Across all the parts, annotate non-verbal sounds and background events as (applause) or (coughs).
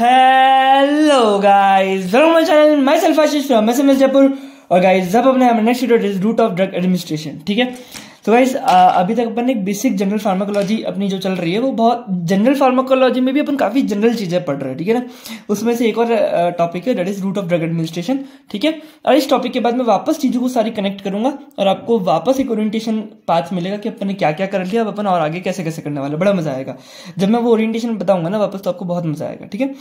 hello guys welcome my channel myself Ashish from SMS Jaipur और guys जब अपने next video is route of drug administration ठीक है तो वाइस अभी तक अपन ने बेसिक जनरल फार्माकोलॉजी अपनी जो चल रही है वो बहुत जनरल फार्माकोलॉजी में भी अपन काफ़ी जनरल चीज़ें पढ़ रहे हैं ठीक है ना उसमें से एक और टॉपिक है that is route of drug administration ठीक है और इस टॉपिक के बाद मैं वापस चीज़ों को सारी कनेक्ट करूंगा और आपको वापस एक ओरिएंटेशन पाथ मिलेगा कि अपन ने क्या क्या कर लिया अब अपन और आगे कैसे कैसे करने वाला बड़ा मज़ा आएगा जब मैं वो ओरिएंटेशन बताऊंगा ना वापस तो आपको बहुत मज़ा आएगा ठीक है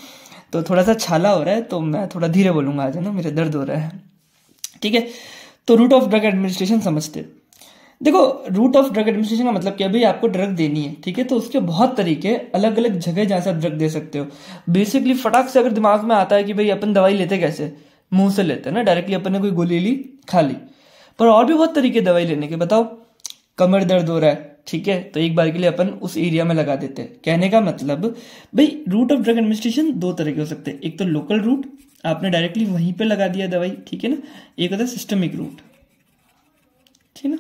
तो थोड़ा सा छाला हो रहा है तो मैं थोड़ा धीरे बोलूँगा आज है ना मेरे दर्द हो रहा है ठीक है तो रूट ऑफ ड्रग एडमिनिस्ट्रेशन समझते देखो रूट ऑफ ड्रग एडमिनिस्ट्रेशन का मतलब क्या भाई आपको ड्रग देनी है ठीक है तो उसके बहुत तरीके अलग अलग जगह जहां से आप ड्रग दे सकते हो बेसिकली फटाक से अगर दिमाग में आता है कि भाई अपन दवाई लेते कैसे मुंह से लेते हैं ना डायरेक्टली अपन ने कोई गोली ली खा ली पर और भी बहुत तरीके दवाई लेने के बताओ कमर दर्द हो रहा है ठीक है तो एक बार के लिए अपन उस एरिया में लगा देते हैं कहने का मतलब भाई रूट ऑफ ड्रग एडमिनिस्ट्रेशन दो तरह के हो सकते हैं एक तो लोकल रूट आपने डायरेक्टली वहीं पे लगा दिया दवाई ठीक है ना एक होता है सिस्टमिक रूट ठीक है ना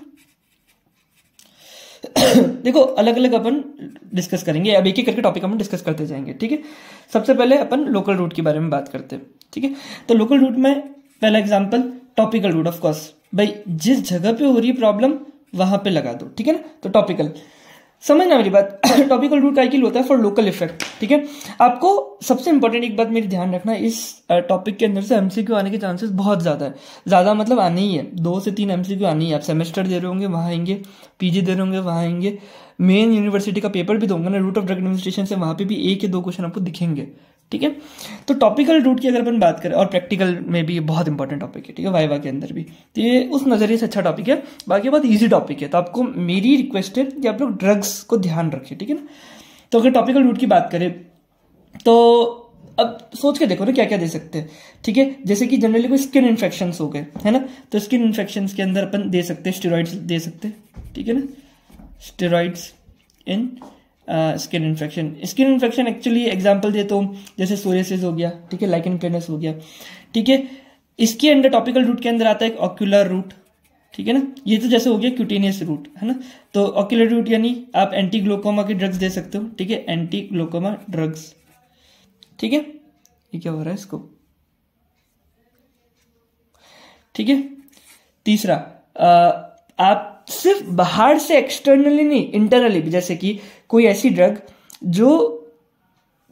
(coughs) देखो अलग अलग अपन डिस्कस करेंगे अब एक ही करके टॉपिक अपन डिस्कस करते जाएंगे ठीक है सबसे पहले अपन लोकल रूट के बारे में बात करते हैं ठीक है तो लोकल रूट में पहला example topical route of course भाई जिस जगह पे हो रही है प्रॉब्लम वहां पे लगा दो ठीक है ना तो टॉपिकल समझना मेरी बात टॉपिकल रूट आइकिल होता है फॉर लोकल इफेक्ट ठीक है आपको सबसे इंपॉर्टेंट एक बात मेरी ध्यान रखना इस टॉपिक के अंदर से एमसीक्यू आने के चांसेस बहुत ज़्यादा है ज़्यादा मतलब आने ही है दो से तीन एमसीक्यू आनी है आप सेमेस्टर दे रहे होंगे वहां आएंगे पीजी दे रहे होंगे वहां आएंगे मेन यूनिवर्सिटी का पेपर भी दूंगा तो ना रूट ऑफ ड्रग एडमिनिस्ट्रेशन से वहां पे भी एक या दो क्वेश्चन आपको दिखेंगे ठीक है तो टॉपिकल रूट की अगर अपन बात करें और प्रैक्टिकल में भी बहुत इंपॉर्टेंट टॉपिक है ठीक है वाइवा के अंदर भी तो ये उस नज़रिए से अच्छा टॉपिक है बाकी बहुत ईजी टॉपिक है तो आपको मेरी रिक्वेस्ट है कि आप लोग ड्रग्स को ध्यान रखें ठीक है ना तो अगर टॉपिकल रूट की बात करें तो अब सोच के देखो ना क्या क्या दे सकते हैं ठीक है जैसे कि जनरली कोई स्किन इन्फेक्शन हो गए है ना तो स्किन इन्फेक्शन के अंदर अपन दे सकते हैं स्टेरॉइड्स दे सकते हैं ठीक है ना steroids in skin infection skin infection actually example दे तो जैसे सोरेसिस हो गया ठीक है लाइकन प्लेनस हो गया ठीक है इसके अंदर टॉपिकल रूट के अंदर आता है ऑक्यूलर रूट ठीक है ना ये तो जैसे हो गया क्यूटेनियस रूट है ना तो ऑक्यूलर रूट यानी आप एंटी ग्लोकोमा के ड्रग्स दे सकते हो ठीक है एंटी ग्लोकोमा ड्रग्स ठीक है ये क्या हो रहा है इसको ठीक है तीसरा आ, uh, आप सिर्फ बाहर से एक्सटर्नली नहीं इंटरनली भी जैसे कि कोई ऐसी ड्रग जो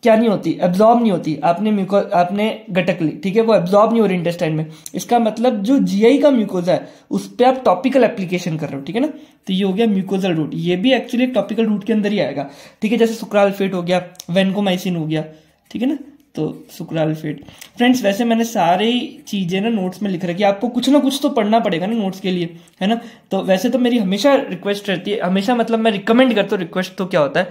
क्या नहीं होती एब्जॉर्ब नहीं होती आपने म्यूको आपने गटक ली ठीक है वो एब्जॉर्ब नहीं हो रही इंटेस्टाइन में इसका मतलब जो जीआई का म्यूकोजा है उस पर आप टॉपिकल एप्लीकेशन कर रहे हो ठीक है ना तो ये हो गया म्यूकोजल रूट ये भी एक्चुअली टॉपिकल रूट के अंदर ही आएगा ठीक है जैसे सुक्राल फेट हो गया वेनकोमाइसिन हो गया ठीक है ना तो सुक्रालफेट फ्रेंड्स वैसे मैंने सारी चीज़ें ना नोट्स में लिख रखी है आपको कुछ ना कुछ तो पढ़ना पड़ेगा ना नोट्स के लिए है ना तो वैसे तो मेरी हमेशा रिक्वेस्ट रहती है हमेशा मतलब मैं रिकमेंड करता हूँ रिक्वेस्ट तो क्या होता है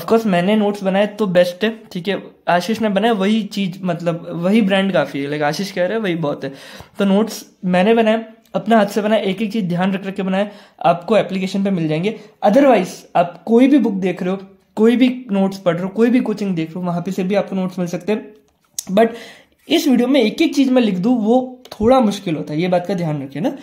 ऑफकोर्स मैंने नोट्स बनाए तो बेस्ट है ठीक है आशीष ने बनाया वही चीज़ मतलब वही ब्रांड काफ़ी है लाइक आशीष कह रहे हैं वही बहुत है तो नोट्स मैंने बनाए अपने हाथ से बनाए एक एक चीज़ ध्यान रख रख के बनाए आपको एप्लीकेशन पे मिल जाएंगे अदरवाइज आप कोई भी बुक देख रहे हो कोई भी नोट्स पढ़ रहे हो कोई भी कोचिंग देख रहे हो वहां पे से भी आपको नोट्स मिल सकते हैं बट इस वीडियो में एक एक चीज़ मैं लिख दूँ वो थोड़ा मुश्किल होता है ये बात का ध्यान रखिए ना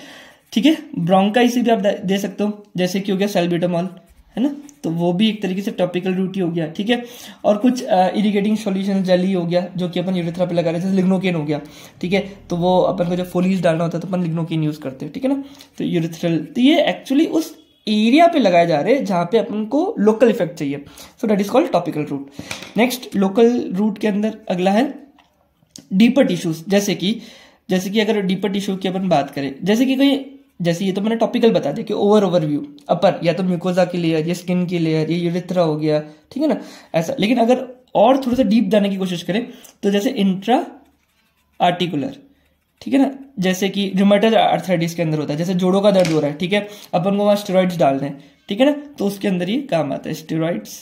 ठीक है इसी भी आप दे सकते हो जैसे कि हो गया सेल्बिटामॉल है ना तो वो भी एक तरीके से टॉपिकल रूटी हो गया ठीक है और कुछ इरिगेटिंग सॉल्यूशन जली हो गया जो कि अपन यूरिथ्रा पे लगा रहे थे लिग्नोकेन हो गया ठीक है तो वो अपन को जब फोलीज डालना होता है तो अपन लिग्नोकेन यूज़ करते हैं ठीक है ना तो यूरिथ्रल तो ये एक्चुअली उस एरिया पे लगाए जा रहे हैं जहां पे अपन को लोकल इफेक्ट चाहिए so that is called topical route next local route के अंदर अगला है डीपर टिश्यूज जैसे कि जैसे कि अगर डीपर टिश्यू की अपन बात करें जैसे कि कोई जैसे ये तो मैंने टॉपिकल बता दिया कि ओवर ओवर व्यू अपर या तो म्यूकोजा की लेयर या स्किन की लेयर ये यूरिथ्रा हो गया ठीक है ना ऐसा लेकिन अगर और थोड़ा सा डीप जाने की कोशिश करें तो जैसे इंट्रा आर्टिकुलर ठीक है ना जैसे कि जोमेटल आर्थराइटिस के अंदर होता है जैसे जोड़ों का दर्द हो रहा है ठीक है अपन को वहां स्टेरॉइड्स डालने दें ठीक है ना तो उसके अंदर ये काम आता है स्टेरॉइड्स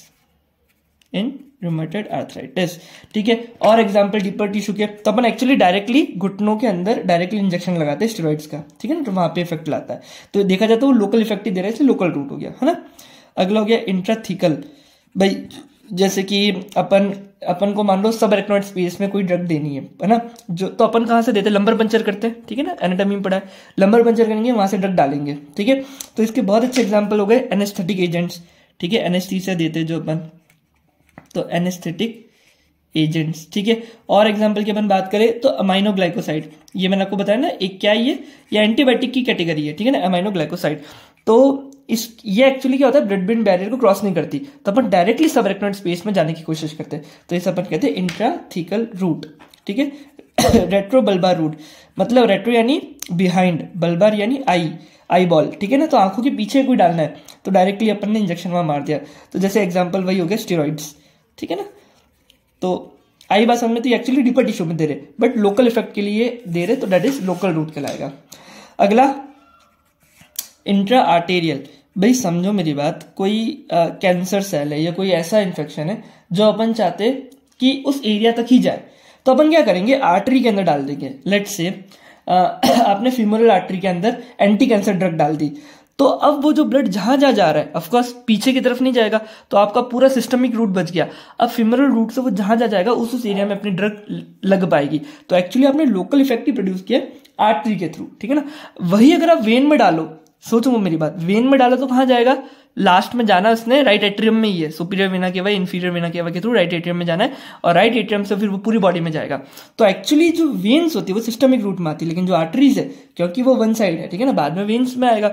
इन रूमेटेड आर्थराइटिस ठीक है और एग्जाम्पल डीपर टिश्यू के तो अपन एक्चुअली डायरेक्टली घुटनों के अंदर डायरेक्टली इंजेक्शन लगाते हैं स्टेरॉइड्स का ठीक है ना तो वहां पर इफेक्ट लाता है तो देखा जाए तो वो लोकल इफेक्ट ही दे रहा है इसलिए लोकल रूट हो गया है ना अगला हो गया इंट्राथिकल भाई जैसे कि अपन अपन को मान लो सब इलेक्ट्रॉनिक स्पेस में कोई ड्रग देनी है है ना जो तो अपन कहाँ से देते हैं लंबर पंचर करते हैं ठीक है ना एनाटॉमी में पढ़ा है लंबर पंचर करेंगे वहाँ से ड्रग डालेंगे ठीक है तो इसके बहुत अच्छे एग्जाम्पल हो गए एनेस्थेटिक एजेंट्स ठीक है से देते जो अपन तो एनेस्थेटिक एजेंट्स ठीक है और एग्जाम्पल की अपन बात करें तो अमाइनो ग्लाइकोसाइड ये मैंने आपको बताया ना एक क्या है ये या एंटीबायोटिक की कैटेगरी है ठीक है ना अमाइनो ग्लाइकोसाइड तो इस ये एक्चुअली क्या होता है ब्रेड बिन बैरियर को क्रॉस नहीं करती तो अपन डायरेक्टली सब स्पेस में जाने की कोशिश करते हैं तो इसे अपन कहते हैं इंट्राथिकल रूट ठीक है रेट्रो बल्बार रूट मतलब रेट्रो यानी बिहाइंड बल्बार यानी आई आई बॉल ठीक है ना तो आंखों के पीछे कोई डालना है तो डायरेक्टली अपन ने इंजेक्शन वहां मार दिया तो जैसे एग्जाम्पल वही हो गया स्टेरॉइड्स ठीक है ना तो आई बात हमने तो एक्चुअली डीपर टिश्यू में दे रहे बट लोकल इफेक्ट के लिए दे रहे तो डेट इज लोकल रूट कहलाएगा अगला इंट्रा आर्टेरियल भाई समझो मेरी बात कोई कैंसर सेल है या कोई ऐसा इन्फेक्शन है जो अपन चाहते कि उस एरिया तक ही जाए तो अपन क्या करेंगे आर्टरी के अंदर डाल देंगे लेट से (coughs) आपने फीमोरल आर्टरी के अंदर एंटी कैंसर ड्रग डाल दी तो अब वो जो ब्लड जहां जहां जा रहा है ऑफकोर्स पीछे की तरफ नहीं जाएगा तो आपका पूरा सिस्टमिक रूट बच गया अब फीमरल रूट से वो जहां जहां जाएगा उस उस एरिया में अपनी ड्रग लग पाएगी तो एक्चुअली आपने लोकल इफेक्ट ही प्रोड्यूस किया आर्टरी के थ्रू ठीक है ना वही अगर आप वेन में डालो सोचो वो मेरी बात वेन में डाला तो कहाँ जाएगा लास्ट में जाना उसने राइट एट्रियम में ही है superior vena cava inferior vena cava के थ्रू राइट एट्रियम में जाना है और राइट एट्रियम से फिर वो पूरी बॉडी में जाएगा तो एक्चुअली जो वेन्स होती है वो सिस्टमिक रूट में आती है लेकिन जो आर्टरीज है क्योंकि वो वन साइड है ठीक है ना बाद में वेन्स में आएगा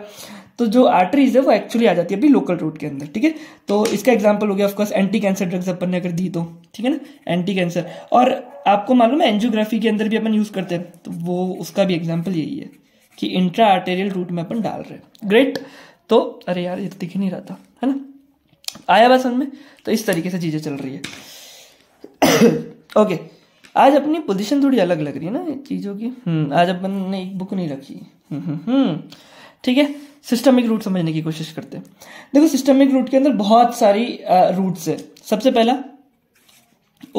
तो जो आर्टरीज है वो एक्चुअली आ जाती है अभी लोकल रूट के अंदर ठीक है तो इसका एग्जाम्पल हो गया ऑफकोर्स एंटी कैंसर ड्रग्स अपन ने अगर दी तो ठीक है ना एंटी कैंसर और आपको मालूम है एंजियोग्राफी के अंदर भी अपन यूज़ करते हैं तो वो उसका भी एग्जाम्पल यही है कि इंट्रा आर्टेरियल रूट में अपन डाल रहे हैं ग्रेट तो अरे यार ये तो दिख ही नहीं रहा था है ना आया बात समझ में तो इस तरीके से चीज़ें चल रही है ओके (coughs) आज अपनी पोजीशन थोड़ी अलग लग रही है ना चीज़ों की हम्म, आज अपन ने एक बुक नहीं रखी हम्म, हम्म, ठीक है सिस्टमिक रूट समझने की कोशिश करते हैं देखो सिस्टमिक रूट के अंदर बहुत सारी रूट्स है सबसे पहला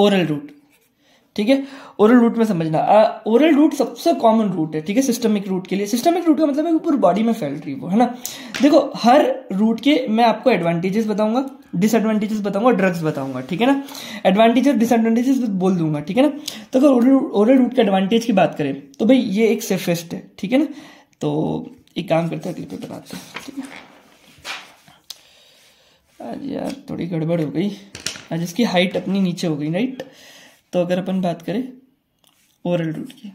ओरल रूट ठीक है ओरल रूट में समझना ओरल रूट सबसे कॉमन रूट है ठीक है सिस्टमिक रूट के लिए सिस्टमिक रूट का मतलब है पूरी बॉडी में फैल रही वो है ना देखो हर रूट के मैं आपको एडवांटेजेस बताऊंगा डिसएडवांटेजेस बताऊंगा ड्रग्स बताऊंगा ठीक है ना एडवांटेजेस डिसएडवांटेजेस तो बोल दूंगा ठीक है ना तो अगर ओरल रूट के एडवांटेज की बात करें तो भाई ये एक सेफेस्ट है ठीक है ना तो एक काम करते हैं अगले पे हैं ठीक है आज यार थोड़ी गड़बड़ हो गई आज इसकी हाइट अपनी नीचे हो गई राइट तो अगर अपन बात करें ओरल रूट की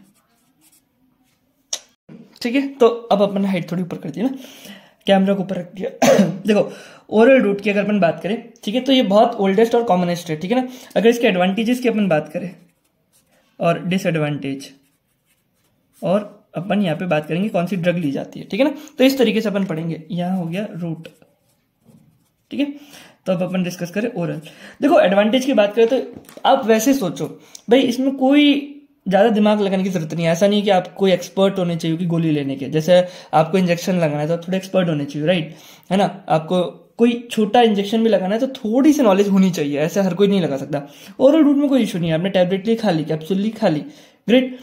ठीक है तो अब अपन हाइट थोड़ी ऊपर कर दी ना कैमरा को ऊपर रख दिया (coughs) देखो ओरल रूट की अगर अपन बात करें ठीक है तो ये बहुत ओल्डेस्ट और कॉमनेस्ट है ठीक है ना अगर इसके एडवांटेजेस की अपन बात करें और डिसएडवांटेज और अपन यहाँ पे बात करेंगे कौन सी ड्रग ली जाती है ठीक है ना तो इस तरीके से अपन पढ़ेंगे यहाँ हो गया रूट ठीक है तो अब अपन डिस्कस करें ओरल देखो एडवांटेज की बात करें तो आप वैसे सोचो भाई इसमें कोई ज़्यादा दिमाग लगाने की जरूरत नहीं है ऐसा नहीं कि आप कोई एक्सपर्ट होने चाहिए कि गोली लेने के जैसे आपको इंजेक्शन लगाना है तो थोड़े एक्सपर्ट होने चाहिए राइट है ना आपको कोई छोटा इंजेक्शन भी लगाना है तो थोड़ी सी नॉलेज होनी चाहिए ऐसे हर कोई नहीं लगा सकता ओरल रूट में कोई इशू नहीं है आपने टैबलेट ली खा ली कैप्सूल ली खा ली ग्रेट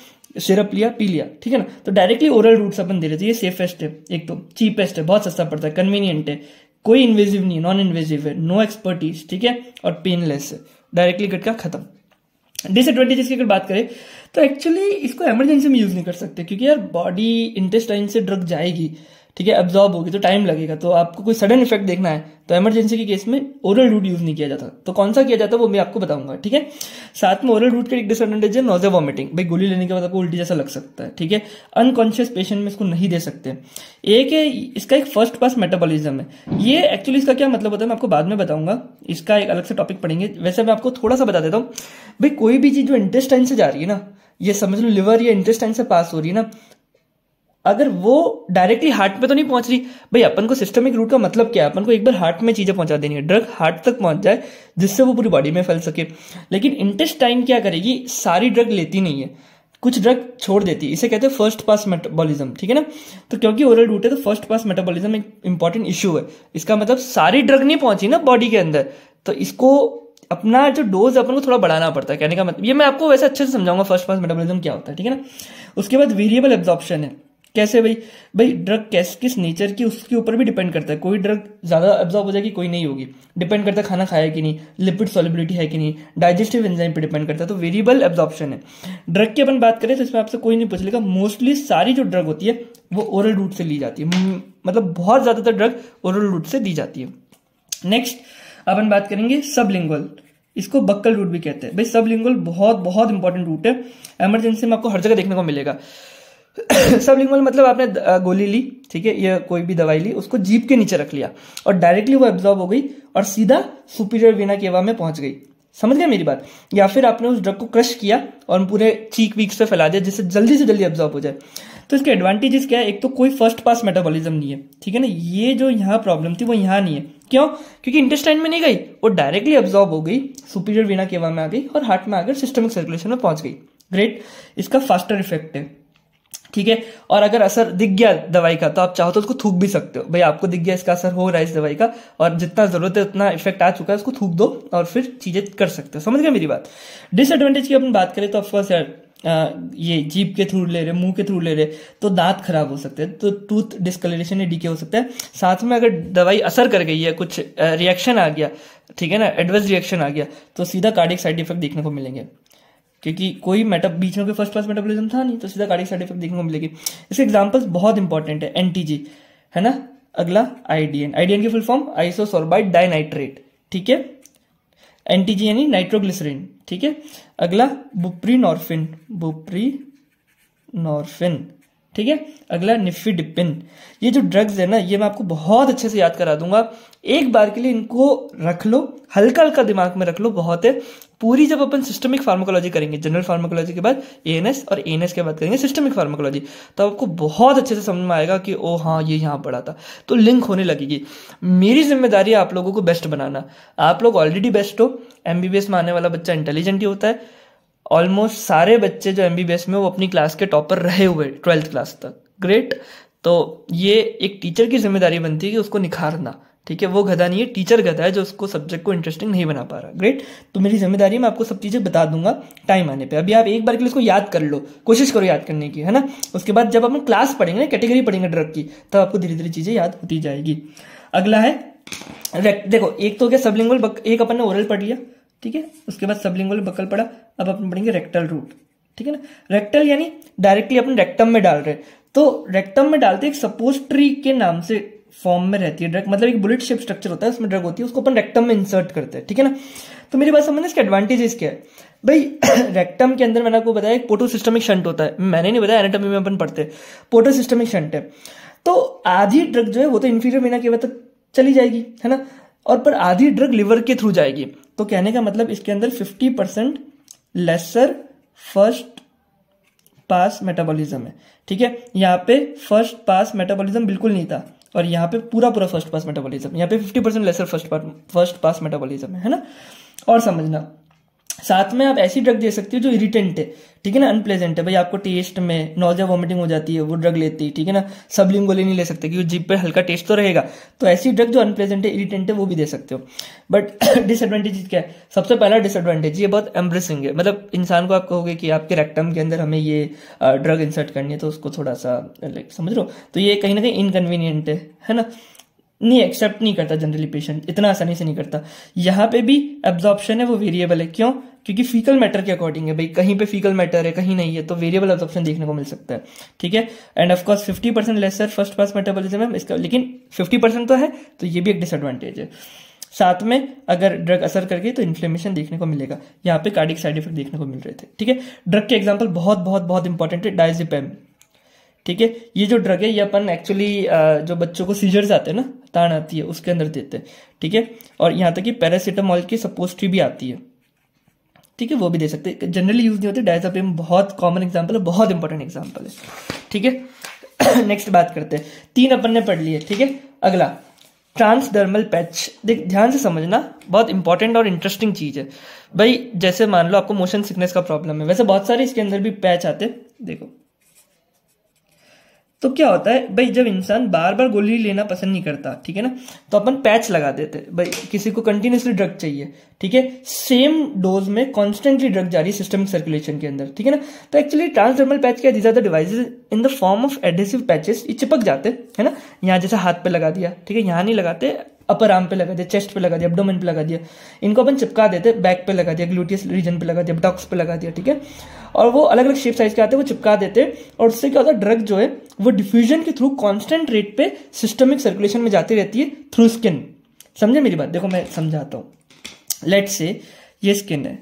सिरप लिया पी लिया ठीक है ना तो डायरेक्टली ओरल रूट्स अपन दे रहे थे ये सेफेस्ट है एक तो चीपेस्ट है बहुत सस्ता पड़ता है कन्वीनियंट है कोई इन्वेजिव नहीं नॉन इन्वेजिव है नो एक्सपर्टीज ठीक है और पेनलेस है डायरेक्टली कट का खत्म डिसएडवांटेजेस की अगर बात करें तो एक्चुअली इसको इमरजेंसी में यूज नहीं कर सकते क्योंकि यार बॉडी इंटेस्टाइन से ड्रग जाएगी ठीक है एब्जॉर्ब होगी तो टाइम लगेगा तो आपको कोई सडन इफेक्ट देखना है तो इमरजेंसी के केस में ओरल रूट यूज नहीं किया जाता तो कौन सा किया जाता है वो मैं आपको बताऊंगा ठीक है साथ में ओरल रूट का एक डिसएडवांटेज है नोजे वॉमिटिंग भाई गोली लेने के बाद आपको उल्टी जैसा लग सकता है ठीक है अनकॉन्शियस पेशेंट में इसको नहीं दे सकते एक है इसका एक फर्स्ट पास मेटाबॉलिज्म है ये एक्चुअली इसका क्या मतलब होता है मैं आपको बाद में बताऊंगा इसका एक अलग से टॉपिक पढ़ेंगे वैसे मैं आपको थोड़ा सा बता देता हूँ भाई कोई भी चीज जो इंटेस्टाइन से जा रही है ना ये समझ लो लिवर या इंटेस्टाइन से पास हो रही है ना अगर वो डायरेक्टली हार्ट में तो नहीं पहुंच रही भाई अपन को सिस्टमिक रूट का मतलब क्या है अपन को एक बार हार्ट में चीज़ें पहुंचा देनी है ड्रग हार्ट तक पहुंच जाए जिससे वो पूरी बॉडी में फैल सके लेकिन इंटेस्टाइन क्या करेगी सारी ड्रग लेती नहीं है कुछ ड्रग छोड़ देती है इसे कहते हैं फर्स्ट पास मेटाबॉलिज्म ठीक है ना तो क्योंकि ओरल रूट है तो फर्स्ट पास मेटाबॉलिज्म एक इंपॉर्टेंट इशू है इसका मतलब सारी ड्रग नहीं पहुंची ना बॉडी के अंदर तो इसको अपना जो डोज अपन को थोड़ा बढ़ाना पड़ता है कहने का मतलब ये मैं आपको वैसे अच्छे से समझाऊंगा फर्स्ट पास मेटाबॉलिज्म क्या होता है ठीक है ना उसके बाद वेरिएबल एब्जॉर्प्शन है कैसे भाई भाई ड्रग कैस किस नेचर की उसके ऊपर भी डिपेंड करता है कोई ड्रग ज़्यादा एब्जॉर्ब हो जाएगी कोई नहीं होगी डिपेंड करता है खाना खाया कि नहीं लिपिड सॉलिबिलिटी है कि नहीं डाइजेस्टिव एंजाइम पे डिपेंड करता है तो वेरिएबल एब्जॉर्प्शन है ड्रग की अपन बात करें तो इसमें आपसे कोई नहीं पूछ लेगा मोस्टली सारी जो ड्रग होती है वो ओरल रूट से ली जाती है मतलब बहुत ज़्यादातर ड्रग ओरल रूट से दी जाती है नेक्स्ट अपन बात करेंगे सब इसको बक्कल रूट भी कहते हैं भाई सब बहुत बहुत इंपॉर्टेंट रूट है एमरजेंसी में आपको हर जगह देखने को मिलेगा (coughs) सबलिंगुअल मतलब आपने गोली ली ठीक है या कोई भी दवाई ली उसको जीप के नीचे रख लिया और डायरेक्टली वो एब्जॉर्ब हो गई और सीधा सुपीरियर वीना केवा में पहुंच गई समझ गया मेरी बात या फिर आपने उस ड्रग को क्रश किया और पूरे चीक वीक से फैला दिया जिससे जल्दी से जल्दी एब्जॉर्ब हो जाए तो इसके एडवांटेजेस क्या है एक तो कोई फर्स्ट पास मेटाबॉलिज्म नहीं है ठीक है ना ये जो यहाँ प्रॉब्लम थी वो यहाँ नहीं है क्यों क्योंकि इंटेस्टाइन में नहीं गई वो डायरेक्टली एब्जॉर्ब हो गई सुपीरियर वीना केवा में आ गई और हार्ट में आकर सिस्टमिक सर्कुलेशन में पहुंच गई ग्रेट इसका फास्टर इफेक्ट है ठीक है और अगर असर दिख गया दवाई का तो आप चाहो तो उसको थूक भी सकते हो भाई आपको दिख गया इसका असर हो रहा है इस दवाई का और जितना जरूरत है उतना इफेक्ट आ चुका है उसको थूक दो और फिर चीजें कर सकते हो समझ गए मेरी बात डिसएडवांटेज की अपन बात करें तो ऑफकोर्स यार आ, ये जीप के थ्रू ले रहे मुंह के थ्रू ले रहे तो दांत खराब हो सकते हैं तो टूथ डिस्कलरेशन या डीके हो सकता है साथ में अगर दवाई असर कर गई है कुछ रिएक्शन आ गया ठीक है ना एडवर्स रिएक्शन आ गया तो सीधा कार्डिक साइड इफेक्ट देखने को मिलेंगे क्योंकि कोई मेटा बीच में कोई फर्स्ट क्लास मेटाबॉलिज्म था नहीं तो सीधा कार्डिक साइड इफेक्ट देखने को मिलेगी इसके एग्जाम्पल्स बहुत इंपॉर्टेंट है एंटीजी है ना अगला आईडीएन आईडीएन की फुल फॉर्म आइसोसोरबाइड डाइनाइट्रेट ठीक है एंटीजी यानी नाइट्रोग्लिसरीन ठीक है अगला बुप्रीनॉर्फिन बुप्रीनॉर्फिन ठीक है अगला निफिडिपिन ये जो ड्रग्स है ना ये मैं आपको बहुत अच्छे से याद करा दूंगा एक बार के लिए इनको रख लो हल्का हल्का दिमाग में रख लो बहुत है पूरी जब अपन सिस्टमिक फार्माकोलॉजी करेंगे जनरल फार्माकोलॉजी के बाद एएनएस और एएनएस के बाद करेंगे सिस्टमिक फार्माकोलॉजी तो आपको बहुत अच्छे से समझ में आएगा कि ओ हाँ ये यहाँ पड़ा था तो लिंक होने लगेगी मेरी जिम्मेदारी है आप लोगों को बेस्ट बनाना आप लोग ऑलरेडी बेस्ट हो एमबीबीएस में आने वाला बच्चा इंटेलिजेंट ही होता है ऑलमोस्ट सारे बच्चे जो एम में वो अपनी क्लास के टॉपर रहे हुए ट्वेल्थ क्लास तक ग्रेट तो ये एक टीचर की जिम्मेदारी बनती है कि उसको निखारना ठीक है वो गधा नहीं है टीचर गधा है जो उसको सब्जेक्ट को इंटरेस्टिंग नहीं बना पा रहा ग्रेट तो मेरी जिम्मेदारी मैं आपको सब चीज़ें बता दूंगा टाइम आने पे अभी आप एक बार के लिए उसको याद कर लो कोशिश करो याद करने की है ना उसके बाद जब अपन क्लास पढ़ेंगे ना कैटेगरी पढ़ेंगे ड्रग की तब आपको धीरे धीरे चीज़ें याद होती जाएगी अगला है देखो एक तो क्या गया एक अपन ने ओरल पढ़ लिया ठीक है उसके बाद सबलिंगुअल बकल पड़ा अब अपन पढ़ेंगे रेक्टल रूट ठीक है ना रेक्टल यानी डायरेक्टली अपन रेक्टम में डाल रहे हैं तो रेक्टम में डालते एक सपोज ट्री के नाम से फॉर्म में रहती है ड्रग मतलब एक बुलेट शेप स्ट्रक्चर होता है उसमें ड्रग होती है उसको अपन रेक्टम में इंसर्ट करते हैं ठीक है ना तो मेरी बात समझना इसके एडवांटेजेस क्या है भाई रेक्टम (coughs) के अंदर मैंने आपको बताया एक पोटो सिस्टमिक शंट होता है मैंने नहीं बताया एनाटॉमी में अपन पढ़ते हैं पोटो सिस्टमिक शंट है तो आधी ड्रग जो है वो तो इन्फीरियर मीना के बाद तक चली जाएगी है ना और पर आधी ड्रग लिवर के थ्रू जाएगी तो कहने का मतलब इसके अंदर 50 percent lesser first pass metabolism है ठीक है यहाँ पे फर्स्ट पास मेटाबॉलिज्म बिल्कुल नहीं था और यहाँ पे पूरा पूरा फर्स्ट पास मेटाबॉलिज्म यहाँ पे 50 percent lesser first pass first pass metabolism है ना और समझना साथ में आप ऐसी ड्रग दे सकते हो जो इरिटेंट है ठीक है ना अनप्लेजेंट है भाई आपको टेस्ट में नोजिया वॉमिटिंग हो जाती है वो ड्रग लेती है ठीक है ना सब लिंगोली नहीं ले सकते क्योंकि जीप पे हल्का टेस्ट तो रहेगा तो ऐसी ड्रग जो अनप्लेजेंट है इरिटेंट है वो भी दे सकते हो बट डिसएडवांटेज (coughs) क्या है सबसे पहला डिसएडवांटेज ये बहुत एम्ब्रेसिंग है मतलब इंसान को आप कहोगे कि आपके रेक्टम के अंदर हमें ये ड्रग इंसर्ट करनी है तो उसको थोड़ा सा लाइक समझ लो तो ये कहीं ना कहीं इनकन्वीनियंट है है ना नहीं एक्सेप्ट नहीं करता जनरली पेशेंट इतना आसानी से नहीं करता यहाँ पे भी एब्जॉर्प्शन है वो वेरिएबल है क्यों क्योंकि फीकल मैटर के अकॉर्डिंग है भाई कहीं पे फीकल मैटर है कहीं नहीं है तो वेरिएबल एब्जॉर्प्शन देखने को मिल सकता है ठीक है and of course fifty percent lesser first pass metabolism है इसका लेकिन फिफ्टी परसेंट तो है तो ये भी एक डिसएडवांटेज है साथ में अगर ड्रग असर कर गई तो इन्फ्लेमेशन देखने को मिलेगा यहाँ पे कार्डिक साइड इफेक्ट देखने को मिल रहे थे ठीक है ड्रग के एग्जाम्पल बहुत बहुत बहुत इंपॉर्टेंट है डायजिपेम ठीक है ये जो ड्रग है ये अपन एक्चुअली जो बच्चों को सीजर्स आते हैं ना तान आती है उसके अंदर देते हैं ठीक है और यहाँ तक कि पैरासीटामॉल की सपोस्ट्री भी आती है ठीक है वो भी दे सकते हैं जनरली यूज नहीं होते डायजापेम बहुत कॉमन एग्जाम्पल है बहुत इंपॉर्टेंट एग्जाम्पल है ठीक है नेक्स्ट (clears throat) बात करते हैं तीन अपन ने पढ़ लिए ठीक है अगला ट्रांसडर्मल पैच देख ध्यान से समझना बहुत इंपॉर्टेंट और इंटरेस्टिंग चीज़ है भाई जैसे मान लो आपको मोशन सिकनेस का प्रॉब्लम है वैसे बहुत सारे इसके अंदर भी पैच आते हैं देखो तो क्या होता है भाई जब इंसान बार बार गोली लेना पसंद नहीं करता ठीक है ना तो अपन पैच लगा देते भाई किसी को कंटिन्यूसली ड्रग चाहिए ठीक है सेम डोज में कॉन्स्टेंटली ड्रग जा रही है सिस्टम सर्कुलेशन के अंदर ठीक है ना तो एक्चुअली ट्रांसडर्मल पैच क्या these device in the form of adhesive patches ये चिपक जाते है ना यहाँ जैसे हाथ पे लगा दिया ठीक है यहाँ नहीं लगाते अपर आर्म पे लगा दिया चेस्ट पे लगा दिया एब्डोमेन पे लगा दिया इनको अपन चिपका देते बैक पे लगा दिया ग्लूटियस रीजन पे लगा दिया डॉक्स पे लगा दिया ठीक है और वो अलग अलग शेप साइज के आते हैं वो चिपका देते और उससे क्या होता है ड्रग जो है वो डिफ्यूजन के थ्रू कॉन्स्टेंट रेट पे सिस्टमिक सर्कुलेशन में जाती रहती है थ्रू स्किन समझे मेरी बात देखो मैं समझाता हूँ लेट से ये स्किन है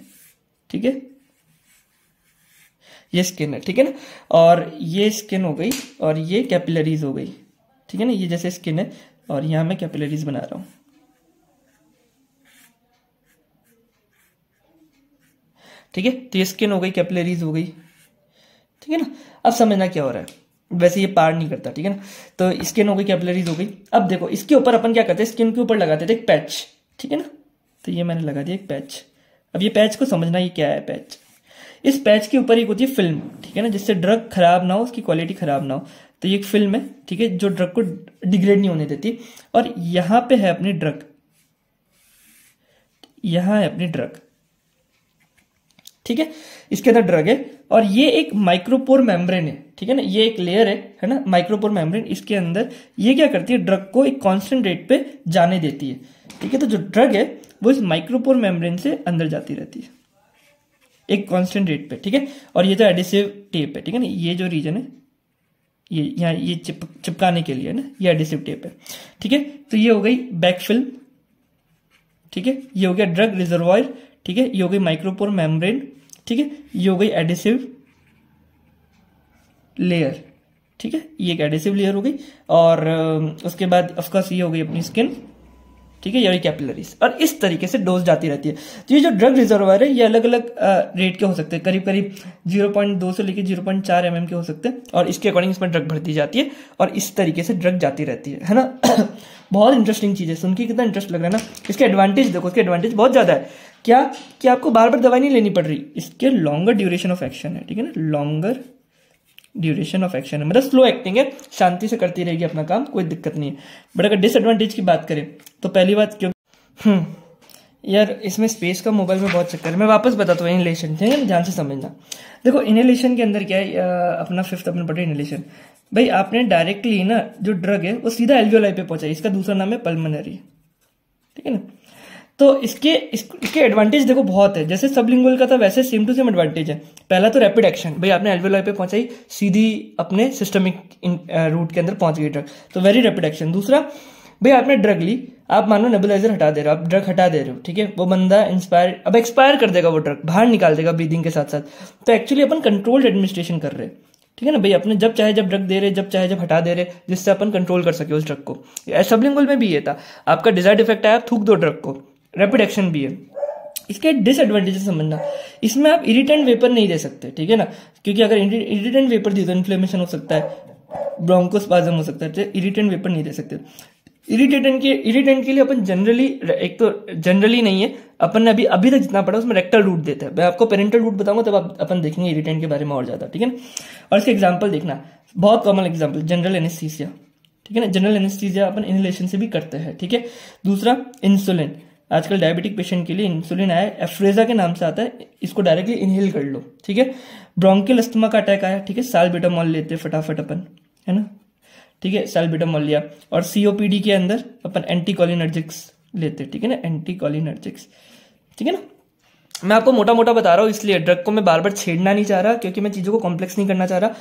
ठीक है ये स्किन है ठीक है ना और ये स्किन हो गई और ये कैपिलरीज हो गई ठीक है ना ये जैसे स्किन है और यहाँ मैं कैपिलरीज बना रहा हूँ ठीक है तो ये स्किन हो गई कैपिलरीज हो गई ठीक है ना अब समझना क्या हो रहा है वैसे ये पार नहीं करता ठीक है ना तो स्किन हो गई कैपिलरीज हो गई अब देखो इसके ऊपर अपन क्या करते हैं स्किन के ऊपर लगाते थे एक पैच ठीक है ना तो ये मैंने लगा दिया एक पैच अब ये पैच को समझना ये क्या है पैच इस पैच के ऊपर एक होती है फिल्म ठीक है ना जिससे ड्रग खराब ना हो उसकी क्वालिटी खराब ना हो तो ये एक फिल्म है ठीक है जो ड्रग को डिग्रेड नहीं होने देती और यहां पे है अपनी ड्रग यहां है अपनी ड्रग ठीक है इसके अंदर ड्रग है और ये एक माइक्रोपोर मेम्ब्रेन है ठीक है ना ये एक लेयर है है ना माइक्रोपोर मेम्ब्रेन इसके अंदर ये क्या करती है ड्रग को एक कॉन्स्टेंट रेट पे जाने देती है ठीक है तो जो ड्रग है वो इस माइक्रोपोर मेम्ब्रेन से अंदर जाती रहती है एक कॉन्स्टेंट रेट पे ठीक है और ये जो एडिसिव टेप है ठीक है ना ये जो रीजन है ये यहाँ ये चिप चिपकाने के लिए ना ये एडिसिव टेप है ठीक है तो ये हो गई बैक फिल्म ठीक है ये हो गया ड्रग रिजर्वॉयर ठीक है ये हो गई माइक्रोपोर मेम्ब्रेन ठीक है ये हो गई एडिसिव लेयर ठीक है ये एक एडिसिव लेयर हो गई और उसके बाद ऑफकोर्स ये हो गई अपनी स्किन ठीक है यानी कैपिलरीज और इस तरीके से डोज जाती रहती है तो ये जो ड्रग रिजर्वर है ये अलग अलग रेट के हो सकते हैं करीब करीब 0.2 से लेकर जीरो पॉइंट mm के हो सकते हैं और इसके अकॉर्डिंग इसमें ड्रग भर दी जाती है और इस तरीके से ड्रग जाती रहती है है ना (coughs) बहुत इंटरेस्टिंग चीज़ है सुन के कितना इंटरेस्ट लग रहा है ना इसके एडवांटेज देखो इसके एडवांटेज बहुत ज़्यादा है क्या कि आपको बार बार दवाई नहीं लेनी पड़ रही इसके लॉन्गर ड्यूरेशन ऑफ एक्शन है ठीक है ना लॉन्गर ड्यूरेशन ऑफ एक्शन है मतलब स्लो एक्टिंग है शांति से करती रहेगी अपना काम कोई दिक्कत नहीं है बट अगर डिसएडवांटेज की बात करें तो पहली बात क्यों हम्म, यार इसमें स्पेस का मोबाइल में बहुत चक्कर है मैं वापस बताता हूँ इनहेलेशन ठीक है ध्यान से समझना देखो इनहेलेशन के अंदर क्या है अपना फिफ्थ अपना पढ़े इनहेलेशन भाई आपने डायरेक्टली ना जो ड्रग है वो सीधा एल्वियोलाई पे पहुंचा इसका दूसरा नाम है पलमनरी ठीक है ना तो इसके इसके एडवांटेज देखो बहुत है जैसे लिंगुअल का था वैसे सेम टू सेम एडवांटेज है पहला तो रैपिड एक्शन भाई आपने एल्वेलॉय पे पहुंचाई सीधी अपने सिस्टमिक रूट के अंदर पहुंच गई ड्रग तो वेरी रैपिड एक्शन दूसरा भाई आपने ड्रग ली आप मानो नेबुलाइजर हटा दे रहे हो आप ड्रग हटा दे रहे हो ठीक है वो बंदा इंस्पायर अब एक्सपायर कर देगा वो ड्रग बाहर निकाल देगा ब्रीदिंग के साथ साथ तो एक्चुअली अपन कंट्रोल्ड एडमिनिस्ट्रेशन कर रहे हैं ठीक है ना भाई अपने जब चाहे जब ड्रग दे रहे जब चाहे जब हटा दे रहे जिससे अपन कंट्रोल कर सके उस ड्रग को सबलिंगुल में भी ये था आपका डिजाइड इफेक्ट आया आप थूक दो ड्रग को रैपिड एक्शन भी है इसके डिसएडवांटेजेस समझना इसमें आप इरिटेंट वेपर नहीं दे सकते ठीक है ना क्योंकि अगर इरिटेंट वेपर दी तो इन्फ्लेमेशन हो सकता है ब्रोंकोस्पाजम हो सकता है तो इरिटेंट वेपर नहीं दे सकते इरिटेटेंट के इरिटेंट के लिए अपन जनरली एक तो जनरली नहीं है अपन ने अभी अभी तक जितना पढ़ा उसमें रेक्टल रूट देते हैं मैं आपको पेरेंटल रूट बताऊंगा तब आप अपन देखेंगे इरिटेंट के बारे में और ज़्यादा ठीक है ना और इसके एग्जाम्पल देखना बहुत कॉमन एग्जाम्पल जनरल एनेस्थीसिया ठीक है ना जनरल एनेस्थीसिया अपन इनहेलेशन से भी करते हैं ठीक है दूसरा इंसुलिन आजकल डायबिटिक पेशेंट के लिए इंसुलिन आया एफ्रेजा के नाम से आता है इसको डायरेक्टली इनहेल कर लो ठीक है ब्रोंकिल अस्थमा का अटैक आया ठीक है सालबेटामॉल लेते हैं फटाफट अपन है ना ठीक है सालबेटामॉल लिया और सीओपीडी के अंदर अपन एंटी कॉलिनर्जिक्स लेते ठीक है ना एंटी कॉलिनर्जिक्स ठीक है ना मैं आपको मोटा मोटा बता रहा हूँ इसलिए ड्रग को मैं बार बार छेड़ना नहीं चाह रहा क्योंकि मैं चीज़ों को कॉम्प्लेक्स नहीं करना चाह रहा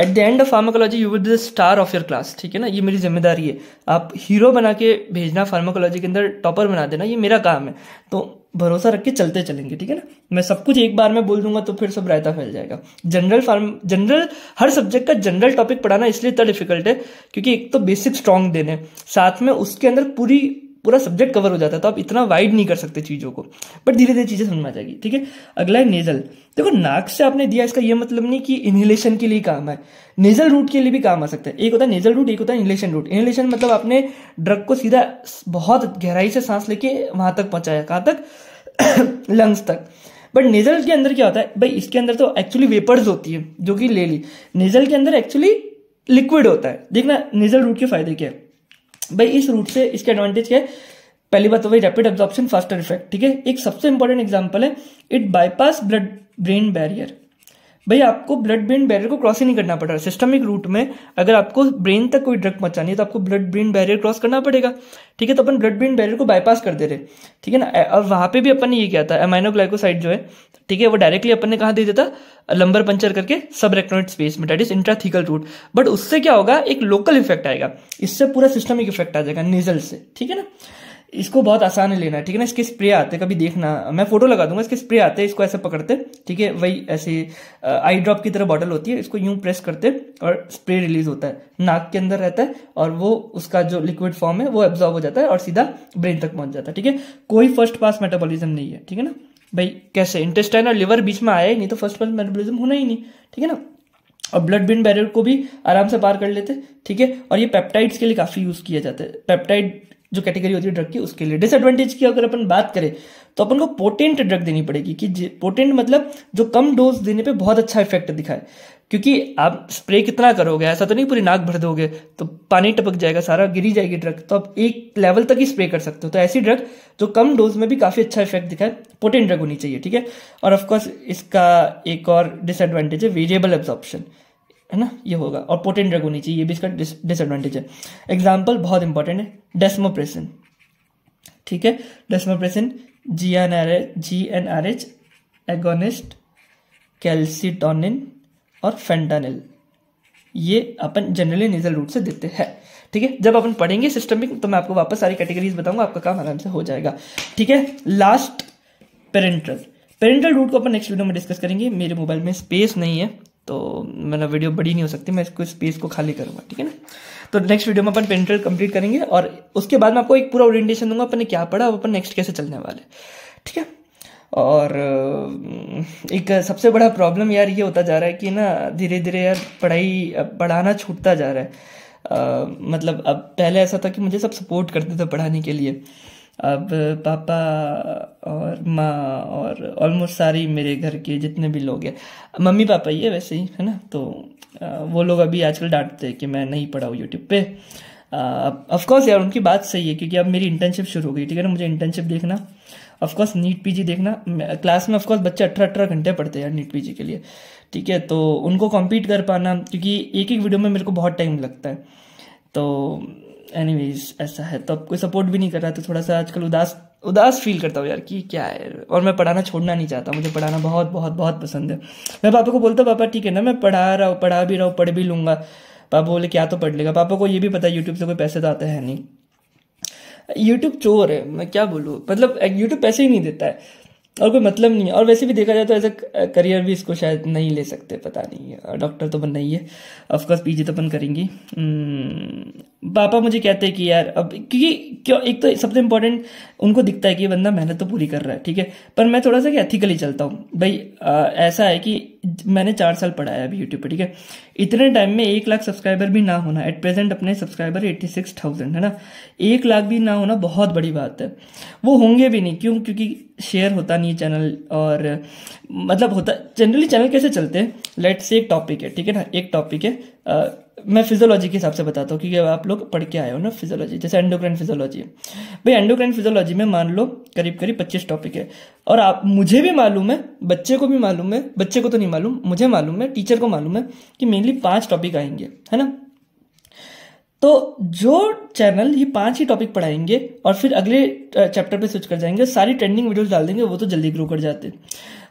at the end of pharmacology you with the star of your class ठीक है ना ये मेरी जिम्मेदारी है आप हीरो बना के भेजना फार्माकोलॉजी के अंदर टॉपर बना देना ये मेरा काम है तो भरोसा रख के चलते चलेंगे ठीक है ना मैं सब कुछ एक बार में बोल दूंगा तो फिर सब रायता फैल जाएगा जनरल फार्म जनरल हर सब्जेक्ट का जनरल टॉपिक पढ़ाना इसलिए इतना डिफिकल्ट है क्योंकि एक तो बेसिक स्ट्रांग देने साथ में उसके अंदर पूरी पूरा सब्जेक्ट कवर हो जाता है तो आप इतना वाइड नहीं कर सकते चीज़ों को बट धीरे धीरे चीज़ें समझ में आ जाएगी ठीक है अगला है नेजल देखो नाक से आपने दिया इसका यह मतलब नहीं कि इनहेलेशन के लिए काम है नेजल रूट के लिए भी काम आ सकता है एक होता है नेजल रूट एक होता है इनहेलेशन रूट इनहेलेशन मतलब आपने ड्रग को सीधा बहुत गहराई से सांस लेके वहां तक पहुंचाया कहाँ तक लंग्स (coughs) तक बट नेजल के अंदर क्या होता है भाई इसके अंदर तो एक्चुअली वेपर्स होती है जो कि ले ली नेजल के अंदर एक्चुअली लिक्विड होता है देखना नेजल रूट के फायदे क्या है भाई इस रूट से इसके एडवांटेज क्या है पहली बात तो भाई रैपिड एब्जॉर्प्शन फास्टर इफेक्ट ठीक है एक सबसे इंपॉर्टेंट एग्जाम्पल है it bypass blood brain barrier भाई आपको ब्लड ब्रेन बैरियर को क्रॉस ही नहीं करना पड़ रहा सिस्टमिक रूट में अगर आपको ब्रेन तक कोई ड्रग पहुंचानी है तो आपको ब्लड ब्रेन बैरियर क्रॉस करना पड़ेगा ठीक है तो अपन ब्लड ब्रेन बैरियर को बाईपास कर दे रहे ठीक है ना और वहां पे भी अपन ने ये किया था एमाइनोग्लाइकोसाइड जो है ठीक है वो डायरेक्टली अपन ने कहा दे देता लंबर पंचर करके सब रेक्टोनेट स्पेस में that is intrathecal route but उससे क्या होगा एक लोकल इफेक्ट आएगा इससे पूरा सिस्टमिक इफेक्ट आ जाएगा नेजल से ठीक है ना इसको बहुत आसान है लेना ठीक है ना इसके स्प्रे आते कभी देखना मैं फोटो लगा दूंगा इसके स्प्रे आते हैं इसको ऐसे पकड़ते ठीक है वही ऐसे आई ड्रॉप की तरह बॉटल होती है इसको यूं प्रेस करते और स्प्रे रिलीज होता है नाक के अंदर रहता है और वो उसका जो लिक्विड फॉर्म है वो एब्जॉर्ब हो जाता है और सीधा ब्रेन तक पहुंच जाता है ठीक है कोई फर्स्ट पास मेटाबोलिज्म नहीं है ठीक है ना भाई कैसे इंटेस्टाइन और लिवर बीच में आया ही नहीं तो फर्स्ट पास मेटाबोलिज्म होना ही नहीं ठीक है ना और ब्लड ब्रेन बैरियर को भी आराम से पार कर लेते ठीक है और ये पेप्टाइड्स के लिए काफ़ी यूज़ किया जाता है पेप्टाइड जो कैटेगरी होती है ड्रग की उसके लिए डिसएडवांटेज की अगर अपन बात करें तो अपन को पोटेंट ड्रग देनी पड़ेगी कि पोटेंट मतलब जो कम डोज देने पे बहुत अच्छा इफेक्ट दिखाए क्योंकि आप स्प्रे कितना करोगे ऐसा तो नहीं पूरी नाक भर दोगे तो पानी टपक जाएगा सारा गिरी जाएगी ड्रग तो आप एक लेवल तक ही स्प्रे कर सकते हो तो ऐसी ड्रग जो कम डोज में भी काफ़ी अच्छा इफेक्ट दिखाए पोटेंट ड्रग होनी चाहिए ठीक है और ऑफकोर्स इसका एक और डिसएडवांटेज है वेरिएबल एब्जॉर्प्शन है ना ये होगा और पोटेंट ड्रग होनी चाहिए ये भी इसका डिसएडवांटेज है एग्जाम्पल बहुत इंपॉर्टेंट है डेस्मोप्रेसिन ठीक है desmopressin G N R H G N R H agonist calcitonin और फेंटानिल ये अपन जनरली नेजल रूट से देते हैं ठीक है जब अपन पढ़ेंगे सिस्टमिक तो मैं आपको वापस सारी कैटेगरीज बताऊंगा आपका काम आराम से हो जाएगा ठीक है लास्ट पेरेंटल पेरेंटल रूट को अपन नेक्स्ट वीडियो में डिस्कस करेंगे मेरे मोबाइल में स्पेस नहीं है तो मतलब वीडियो बड़ी नहीं हो सकती मैं इसको स्पेस को खाली करूँगा ठीक है ना तो नेक्स्ट वीडियो में अपन पेंटर कंप्लीट करेंगे और उसके बाद मैं आपको एक पूरा ओरिएंटेशन दूंगा अपन ने क्या पढ़ा और अपन नेक्स्ट कैसे चलने वाले ठीक है और एक सबसे बड़ा प्रॉब्लम यार ये होता जा रहा है कि ना धीरे धीरे यार पढ़ाई पढ़ाना छूटता जा रहा है आ, मतलब अब पहले ऐसा था कि मुझे सब सपोर्ट करते थे पढ़ाने के लिए अब पापा और माँ और ऑलमोस्ट सारी मेरे घर के जितने भी लोग हैं मम्मी पापा ही है वैसे ही है ना तो वो लोग अभी आजकल डांटते हैं कि मैं नहीं पढ़ा हूँ यूट्यूब पे ऑफकोर्स यार उनकी बात सही है क्योंकि अब मेरी इंटर्नशिप शुरू हो गई ठीक है ना मुझे इंटर्नशिप देखना ऑफकोर्स नीट पीजी देखना क्लास में ऑफकोर्स बच्चे अठारह अठारह घंटे पढ़ते हैं यार नीट पीजी के लिए ठीक है तो उनको कॉम्पीट कर पाना क्योंकि एक एक वीडियो में मेरे को बहुत टाइम लगता है तो एनीवेज ऐसा है तो अब कोई सपोर्ट भी नहीं कर रहा तो थोड़ा सा आजकल उदास उदास फील करता हूँ यार कि क्या है और मैं पढ़ाना छोड़ना नहीं चाहता मुझे पढ़ाना बहुत बहुत बहुत पसंद है मैं पापा को बोलता हूँ पापा ठीक है ना मैं पढ़ा रहा हूँ पढ़ा भी रहा हूँ पढ़ भी लूँगा पापा बोले क्या तो पढ़ लेगा पापा को ये भी पता है यूट्यूब से कोई पैसे तो आते हैं नहीं यूट्यूब चोर है मैं क्या बोलूँ मतलब यूट्यूब पैसे ही नहीं देता है और कोई मतलब नहीं है और वैसे भी देखा जाए तो ऐसा करियर भी इसको शायद नहीं ले सकते पता नहीं है डॉक्टर तो बनना ही है ऑफकोर्स जी तो अपन करेंगे हम्म, पापा मुझे कहते हैं कि यार अब क्योंकि क्यों एक तो सबसे इम्पोर्टेंट उनको दिखता है कि बंदा मेहनत तो पूरी कर रहा है ठीक है पर मैं थोड़ा सा एथिकली चलता हूँ भाई आ, ऐसा है कि मैंने चार साल पढ़ाया अभी यूट्यूब पर ठीक है इतने टाइम में एक लाख सब्सक्राइबर भी ना होना एट प्रेजेंट अपने सब्सक्राइबर एट्टी सिक्स थाउजेंड है ना एक लाख भी ना होना बहुत बड़ी बात है वो होंगे भी नहीं क्यों क्योंकि शेयर होता नहीं चैनल और मतलब होता जनरली चैनल कैसे चलते हैं लेट्स से एक टॉपिक है ठीक है ना एक टॉपिक है मैं फिजियोलॉजी के हिसाब से बताता हूँ क्योंकि आप लोग पढ़ के आए हो ना फिजियोलॉजी जैसे एंडोक्राइन फिजियोलॉजी भाई एंडोक्राइन फिजियोलॉजी में मान लो करीब करीब पच्चीस टॉपिक है और आप मुझे भी मालूम है बच्चे को भी मालूम है बच्चे को तो नहीं मालूम मुझे मालूम है टीचर को मालूम है कि मेनली पाँच टॉपिक आएंगे है ना तो जो चैनल ये पांच ही टॉपिक पढ़ाएंगे और फिर अगले चैप्टर पे स्विच कर जाएंगे सारी ट्रेंडिंग वीडियोस डाल देंगे वो तो जल्दी ग्रो कर जाते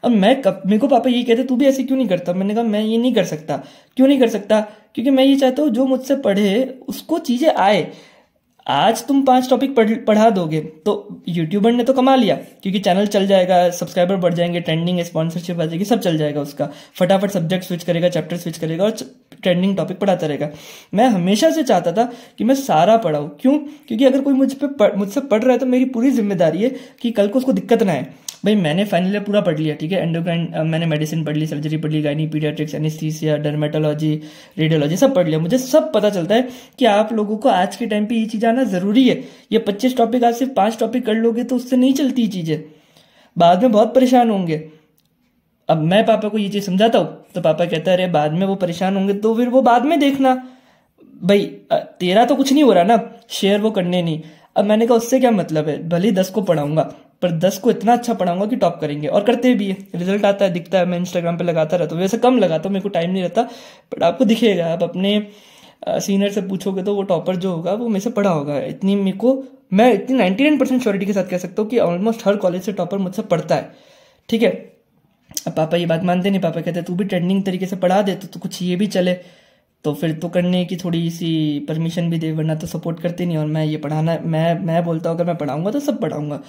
अब मैं कब मेरे को पापा ये कहते तू भी ऐसे क्यों नहीं करता मैंने कहा मैं ये नहीं कर सकता क्यों नहीं कर सकता क्योंकि मैं ये चाहता हूँ जो मुझसे पढ़े उसको चीज़ें आए आज तुम पांच टॉपिक पढ़, पढ़ा दोगे तो यूट्यूबर ने तो कमा लिया क्योंकि चैनल चल जाएगा सब्सक्राइबर बढ़ जाएंगे ट्रेंडिंग स्पॉन्सरशिप आ जाएगी सब चल जाएगा उसका फटाफट सब्जेक्ट स्विच करेगा चैप्टर स्विच करेगा और ट्रेंडिंग टॉपिक पढ़ाता रहेगा मैं हमेशा से चाहता था कि मैं सारा पढ़ाऊँ क्यों क्योंकि अगर कोई मुझ पर मुझसे पढ़ रहा है तो मेरी पूरी जिम्मेदारी है कि कल को उसको दिक्कत ना आए भाई मैंने फाइनल पूरा पढ़ लिया ठीक है एंडोक्राइन मैंने मेडिसिन पढ़ ली सर्जरी पढ़ ली gynae paediatrics anaesthesia dermatology radiology सब पढ़ लिया मुझे सब पता चलता है कि आप लोगों को आज के टाइम पर ये चीज़ आना ज़रूरी है ये पच्चीस टॉपिक आज सिर्फ पांच टॉपिक कर लोगे तो उससे नहीं चलती चीज़ें बाद में बहुत परेशान होंगे अब मैं पापा को ये चीज़ समझाता हूँ तो पापा कहता है अरे बाद में वो परेशान होंगे तो फिर वो बाद में देखना भाई तेरा तो कुछ नहीं हो रहा ना शेयर वो करने नहीं अब मैंने कहा उससे क्या मतलब है भले दस को पढ़ाऊंगा पर दस को इतना अच्छा पढ़ाऊंगा कि टॉप करेंगे और करते भी है रिजल्ट आता है दिखता है मैं इंस्टाग्राम पर लगाता रहता हूँ वैसे कम लगाता हूँ मेरे को टाइम नहीं रहता बट आपको दिखेगा आप अपने सीनियर से पूछोगे तो वो टॉपर जो होगा वो मेरे से पढ़ा होगा इतनी मेरे को मैं इतनी नाइन्टी नाइन परसेंट श्योरिटी के साथ कह सकता हूँ कि ऑलमोस्ट हर कॉलेज से टॉपर मुझसे पढ़ता है ठीक है अब पापा ये बात मानते नहीं पापा कहते तू भी ट्रेंडिंग तरीके से पढ़ा दे तो, तो कुछ ये भी चले तो फिर तो करने की थोड़ी सी परमिशन भी दे वरना तो सपोर्ट करते नहीं और मैं ये पढ़ाना मैं मैं बोलता हूँ अगर मैं पढ़ाऊँगा तो सब पढ़ाऊँगा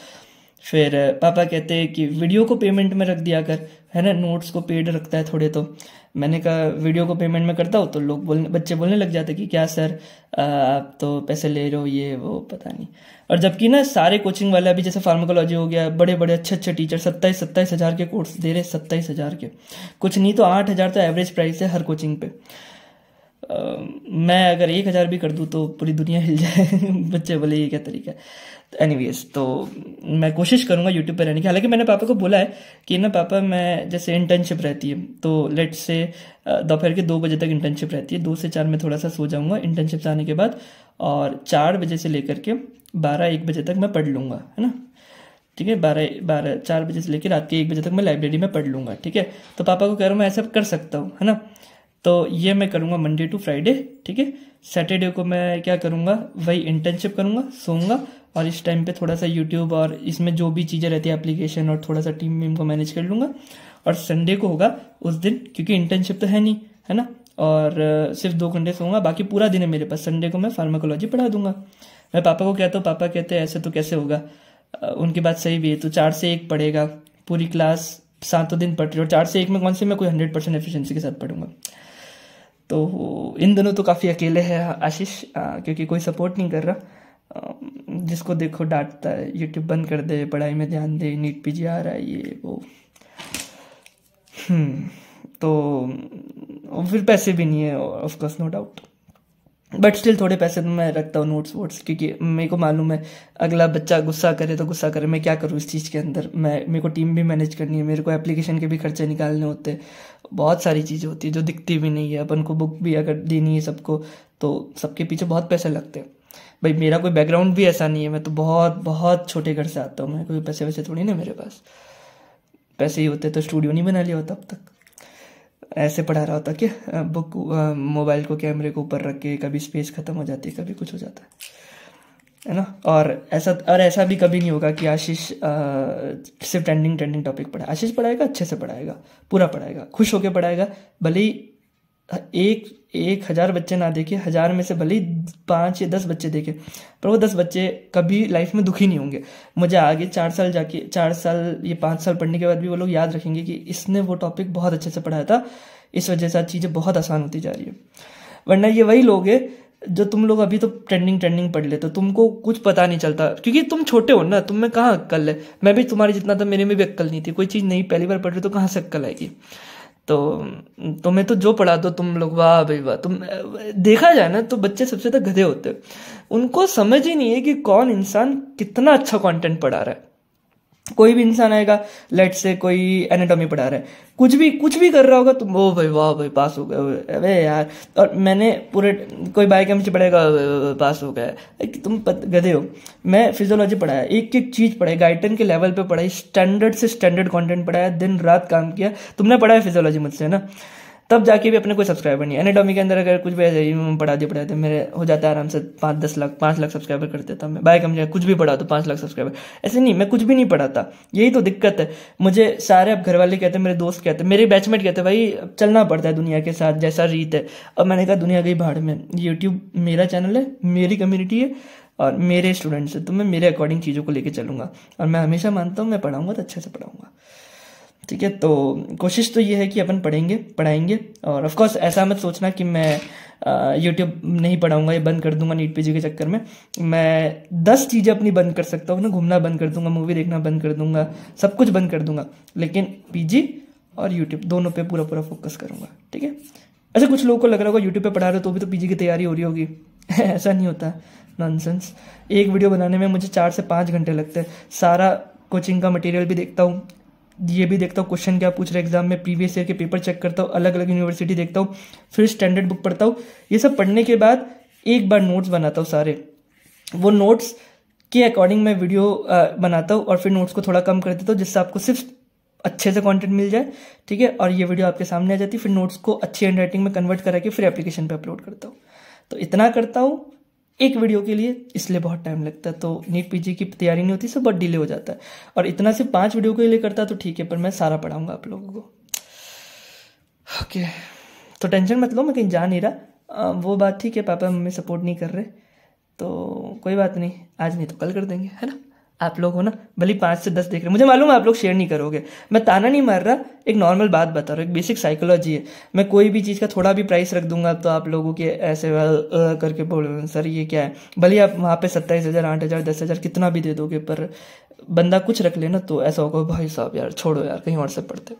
फिर पापा कहते हैं कि वीडियो को पेमेंट में रख दिया कर है ना नोट्स को पेड रखता है थोड़े तो मैंने कहा वीडियो को पेमेंट में करता हूँ तो लोग बोलने बच्चे बोलने लग जाते कि क्या सर आप तो पैसे ले रहे हो ये वो पता नहीं और जबकि ना सारे कोचिंग वाले अभी जैसे फार्माकोलॉजी हो गया बड़े बड़े अच्छे अच्छे टीचर सत्ताईस सत्ताईस हज़ार के कोर्स दे रहे सत्ताईस हज़ार के कुछ नहीं तो आठ हज़ार तो एवरेज प्राइस है हर कोचिंग पे मैं अगर एक हज़ार भी कर दूँ तो पूरी दुनिया हिल जाए (laughs) बच्चे बोले ये क्या तरीका है तो वेज तो मैं कोशिश करूँगा यूट्यूब पर रहने की हालांकि मैंने पापा को बोला है कि ना पापा मैं जैसे इंटर्नशिप रहती है तो लेट से दोपहर के दो बजे तक इंटर्नशिप रहती है दो से चार में थोड़ा सा सो जाऊँगा इंटर्नशिप से आने के बाद और चार बजे से लेकर के बारह एक बजे तक मैं पढ़ लूँगा है ना ठीक है बारह बारह चार बजे से लेकर रात के एक बजे तक मैं लाइब्रेरी में पढ़ लूँगा ठीक है तो पापा को कह रहा हूँ मैं ऐसा कर सकता हूँ है ना तो ये मैं करूँगा मंडे टू फ्राइडे ठीक है सैटरडे को मैं क्या करूँगा वही इंटर्नशिप करूँगा सोऊंगा और इस टाइम पे थोड़ा सा यूट्यूब और इसमें जो भी चीज़ें रहती है एप्लीकेशन और थोड़ा सा टीम वीम को मैनेज कर लूँगा और संडे को होगा उस दिन क्योंकि इंटर्नशिप तो है नहीं है ना और सिर्फ दो घंटे सोऊंगा बाकी पूरा दिन है मेरे पास संडे को मैं फार्माकोलॉजी पढ़ा दूंगा मैं पापा को कहता हूँ पापा कहते हैं ऐसे तो कैसे होगा उनकी बात सही भी है तो चार से एक पढ़ेगा पूरी क्लास सातों दिन पढ़ रही और चार से एक में कौन से मैं कोई हंड्रेड परसेंट एफिशिएंसी के साथ पढ़ूंगा तो इन दोनों तो काफ़ी अकेले है आशीष क्योंकि कोई सपोर्ट नहीं कर रहा जिसको देखो डांटता है यूट्यूब बंद कर दे पढ़ाई में ध्यान दे नीट पी जी आ रहा है ये वो हम्म, तो फिर पैसे भी नहीं है of course no doubt but still थोड़े पैसे तो मैं रखता हूँ नोट्स वोट्स क्योंकि मेरे को मालूम है अगला बच्चा गुस्सा करे तो गुस्सा करे मैं क्या करूँ इस चीज़ के अंदर मैं मेरे को टीम भी मैनेज करनी है मेरे को एप्लीकेशन के भी खर्चे निकालने होते बहुत सारी चीज़ें होती है जो दिखती भी नहीं है अपन को बुक भी अगर देनी है सबको तो सबके पीछे बहुत पैसे लगते हैं भाई मेरा कोई बैकग्राउंड भी ऐसा नहीं है मैं तो बहुत बहुत छोटे घर से आता हूँ मैं कोई पैसे वैसे थोड़ी ना मेरे पास पैसे ही होते तो स्टूडियो नहीं बना लिया होता अब तक ऐसे पढ़ा रहा होता क्या बुक मोबाइल को कैमरे के ऊपर रख के कभी स्पेस ख़त्म हो जाती है कभी कुछ हो जाता है है ना और ऐसा और ऐसा भी कभी नहीं होगा कि आशीष सिर्फ ट्रेंडिंग ट्रेंडिंग टॉपिक पढ़ाए आशीष पढ़ाएगा अच्छे से पढ़ाएगा पूरा पढ़ाएगा खुश होकर पढ़ाएगा भले ही एक एक हज़ार बच्चे ना देखे हज़ार में से भले ही पाँच या दस बच्चे देखे पर वो दस बच्चे कभी लाइफ में दुखी नहीं होंगे मुझे आगे चार साल जाके चार साल ये पाँच साल पढ़ने के बाद भी वो लोग याद रखेंगे कि इसने वो टॉपिक बहुत अच्छे से पढ़ाया था इस वजह से आज चीज़ें बहुत आसान होती जा रही है वरना ये वही लोग हैं जो तुम लोग अभी तो ट्रेंडिंग ट्रेंडिंग पढ़ लेते हो तुमको कुछ पता नहीं चलता क्योंकि तुम छोटे हो ना तुम में कहाँ अक्ल है मैं भी तुम्हारी जितना था मेरे में भी अक्कल नहीं थी कोई चीज़ नहीं पहली बार पढ़ रही तो कहाँ से अक्कल आएगी तो तुम्हें तो, तो जो पढ़ा दो तुम लोग वाह भाई वाह तुम देखा जाए ना तो बच्चे सबसे ज़्यादा गधे होते उनको समझ ही नहीं है कि कौन इंसान कितना अच्छा कंटेंट पढ़ा रहा है कोई भी इंसान आएगा लेट से कोई एनाटॉमी पढ़ा रहा है कुछ भी कुछ भी कर रहा होगा तो ओ भाई वाह भाई पास हो गया अरे यार और मैंने पूरे कोई बायो केमिस्ट्री पढ़ेगा पास हो गया तुम गधे हो मैं फिजियोलॉजी पढ़ाया एक एक चीज़ पढ़ाई गाइटन के लेवल पे पढ़ाई स्टैंडर्ड से स्टैंडर्ड कंटेंट पढ़ाया दिन रात काम किया तुमने पढ़ाया फिजियोलॉजी मुझसे ना तब जाके भी अपने कोई सब्सक्राइबर नहीं एनेडोमी के अंदर अगर कुछ भी ऐसे पढ़ा दिया पढ़ाते मेरे हो जाता है आराम से पाँच दस लाख पाँच लाख सब्सक्राइबर कर देता मैं बाय कम कुछ भी पढ़ा दो पाँच लाख सब्सक्राइबर ऐसे नहीं मैं कुछ भी नहीं पढ़ाता यही तो दिक्कत है मुझे सारे अब घर वाले कहते मेरे दोस्त कहते मेरे बैचमेट कहते भाई चलना पड़ता है दुनिया के साथ जैसा रीत है अब मैंने कहा दुनिया गई भाड़ में यूट्यूब मेरा चैनल है मेरी कम्युनिटी है और मेरे स्टूडेंट्स है तो मैं मेरे अकॉर्डिंग चीज़ों को लेकर चलूँगा और मैं हमेशा मानता हूँ मैं पढ़ाऊँगा तो अच्छे से पढ़ाऊँगा ठीक है तो कोशिश तो ये है कि अपन पढ़ेंगे पढ़ाएंगे और ऑफ कोर्स ऐसा मत सोचना कि मैं यूट्यूब नहीं पढ़ाऊंगा ये बंद कर दूंगा नीट पीजी के चक्कर में मैं दस चीज़ें अपनी बंद कर सकता हूँ ना घूमना बंद कर दूंगा मूवी देखना बंद कर दूंगा सब कुछ बंद कर दूंगा लेकिन पीजी और यूट्यूब दोनों पे पूरा पूरा फोकस करूंगा ठीक है अच्छा कुछ लोगों को लग रहा होगा यूट्यूब पे पढ़ा रहे हो तो भी तो पीजी की तैयारी हो रही होगी (laughs) ऐसा नहीं होता नॉन एक वीडियो बनाने में मुझे चार से पाँच घंटे लगते हैं सारा कोचिंग का मटेरियल भी देखता हूँ ये भी देखता हूँ क्वेश्चन क्या पूछ रहा है एग्जाम में प्रीवियस ईयर के पेपर चेक करता हूँ अलग अलग यूनिवर्सिटी देखता हूँ फिर स्टैंडर्ड बुक पढ़ता हूँ ये सब पढ़ने के बाद एक बार नोट्स बनाता हूँ सारे वो नोट्स के अकॉर्डिंग मैं वीडियो बनाता हूँ और फिर नोट्स को थोड़ा कम कर देता हूँ जिससे आपको सिर्फ अच्छे से कंटेंट मिल जाए ठीक है और ये वीडियो आपके सामने आ जाती है फिर नोट्स को अच्छी हैंड राइटिंग में कन्वर्ट करा के फिर एप्लीकेशन पर अपलोड करता हूँ तो इतना करता हूँ एक वीडियो के लिए इसलिए बहुत टाइम लगता है तो नीट पीजी की तैयारी नहीं होती सब बहुत डिले हो जाता है और इतना सिर्फ पाँच वीडियो के लिए करता तो ठीक है पर मैं सारा पढ़ाऊँगा आप लोगों को ओके तो टेंशन मत लो मैं कहीं जा नहीं रहा वो बात ठीक है पापा मम्मी सपोर्ट नहीं कर रहे तो कोई बात नहीं आज नहीं तो कल कर देंगे है ना आप लोग हो ना भले पाँच से दस देख रहे मुझे मालूम है आप लोग शेयर नहीं करोगे मैं ताना नहीं मार रहा एक नॉर्मल बात बता रहा हूँ एक बेसिक साइकोलॉजी है मैं कोई भी चीज़ का थोड़ा भी प्राइस रख दूंगा तो आप लोगों के ऐसे करके बोल सर ये क्या है भले आप वहाँ पे सत्ताईस हज़ार आठ हज़ार दस हज़ार कितना भी दे दोगे पर बंदा कुछ रख लेना तो ऐसा होगा भाई साहब यार छोड़ो यार कहीं और से पढ़ते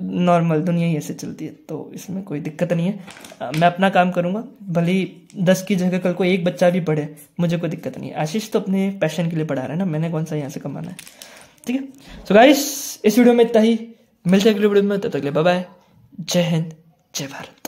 नॉर्मल दुनिया ही ऐसे चलती है तो इसमें कोई दिक्कत नहीं है मैं अपना काम करूँगा भले ही दस की जगह कल को एक बच्चा भी पढ़े मुझे कोई दिक्कत नहीं है आशीष तो अपने पैशन के लिए पढ़ा रहा है ना मैंने कौन सा यहाँ से कमाना है ठीक है सो गाइस इस वीडियो में इतना ही मिलते हैं अगले वीडियो में तब तक ले बाय जय हिंद जय भारत